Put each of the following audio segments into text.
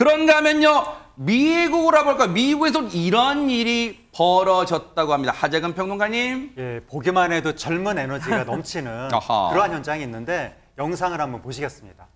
그런가 하면요. 미국으로 볼까 미국에서 이런 일이 벌어졌다고 합니다. 하재근 평론가님. 예, 보기만 해도 젊은 에너지가 넘치는 그러한 현장이 있는데 영상을 한번 보시겠습니다.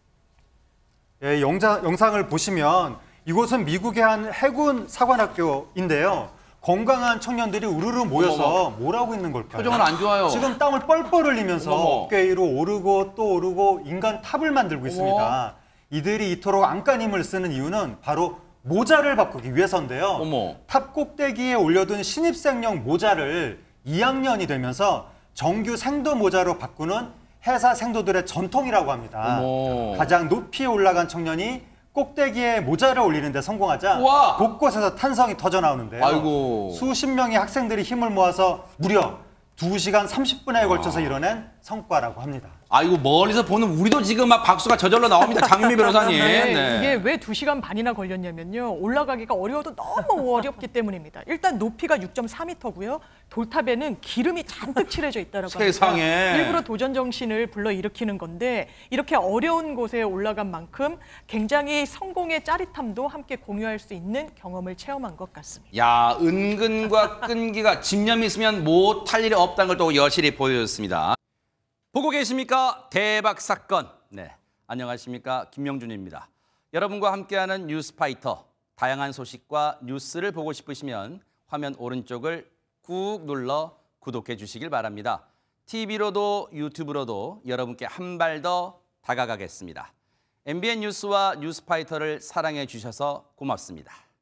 예, 영상, 영상을 보시면 이곳은 미국의 한 해군 사관학교인데요. 건강한 청년들이 우르르 모여서 뭐라고 있는 걸까요? 표정은 안 좋아요. 지금 땀을 뻘뻘 흘리면서 어깨 위로 오르고 또 오르고 인간 탑을 만들고 있습니다. 이들이 이토록 안간힘을 쓰는 이유는 바로 모자를 바꾸기 위해서인데요. 어머. 탑 꼭대기에 올려둔 신입생용 모자를 2학년이 되면서 정규 생도 모자로 바꾸는 회사 생도들의 전통이라고 합니다. 어머. 가장 높이 올라간 청년이 꼭대기에 모자를 올리는데 성공하자 우와. 곳곳에서 탄성이 터져 나오는데요. 아이고. 수십 명의 학생들이 힘을 모아서 무려 두시간 30분에 걸쳐서 이뤄낸 성과라고 합니다. 아 이거 멀리서 보는 우리도 지금 막 박수가 저절로 나옵니다. 장미 변호사님. 네, 네. 이게 왜 두시간 반이나 걸렸냐면요. 올라가기가 어려워도 너무 어렵기 때문입니다. 일단 높이가 6.4m고요. 돌탑에는 기름이 잔뜩 칠해져 있다고 합니다. 세상에. 일부러 도전 정신을 불러일으키는 건데 이렇게 어려운 곳에 올라간 만큼 굉장히 성공의 짜릿함도 함께 공유할 수 있는 경험을 체험한 것 같습니다. 야, 은근과 끈기가 집념이 있으면 못 할 일이 없다는 걸 또 여실히 보여줬습니다. 보고 계십니까? 대박 사건. 네. 안녕하십니까? 김명준입니다. 여러분과 함께하는 뉴스파이터. 다양한 소식과 뉴스를 보고 싶으시면 화면 오른쪽을 꾹 눌러 구독해 주시길 바랍니다. TV로도 유튜브로도 여러분께 한 발 더 다가가겠습니다. MBN 뉴스와 뉴스파이터를 사랑해 주셔서 고맙습니다.